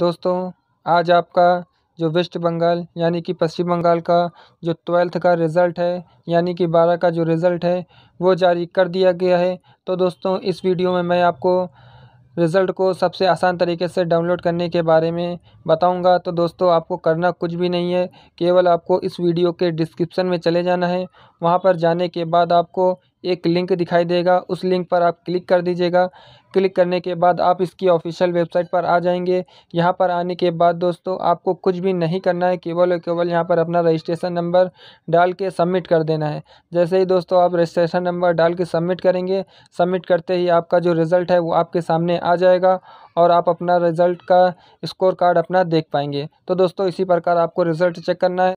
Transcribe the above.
दोस्तों आज आपका जो वेस्ट बंगाल यानी कि पश्चिम बंगाल का जो ट्वेल्थ का रिज़ल्ट है यानी कि बारह का जो रिज़ल्ट है वो जारी कर दिया गया है तो दोस्तों इस वीडियो में मैं आपको रिज़ल्ट को सबसे आसान तरीके से डाउनलोड करने के बारे में बताऊंगा तो दोस्तों आपको करना कुछ भी नहीं है केवल आपको इस वीडियो के डिस्क्रिप्शन में चले जाना है वहाँ पर जाने के बाद आपको एक लिंक दिखाई देगा उस लिंक पर आप क्लिक कर दीजिएगा क्लिक करने के बाद आप इसकी ऑफिशियल वेबसाइट पर आ जाएंगे यहाँ पर आने के बाद दोस्तों आपको कुछ भी नहीं करना है केवल और केवल यहाँ पर अपना रजिस्ट्रेशन नंबर डाल के सबमिट कर देना है जैसे ही दोस्तों आप रजिस्ट्रेशन नंबर डाल के सबमिट करेंगे सबमिट करते ही आपका जो रिज़ल्ट है वो आपके सामने आ जाएगा और आप अपना रिज़ल्ट का स्कोर कार्ड अपना देख पाएंगे तो दोस्तों इसी प्रकार आपको रिज़ल्ट चेक करना है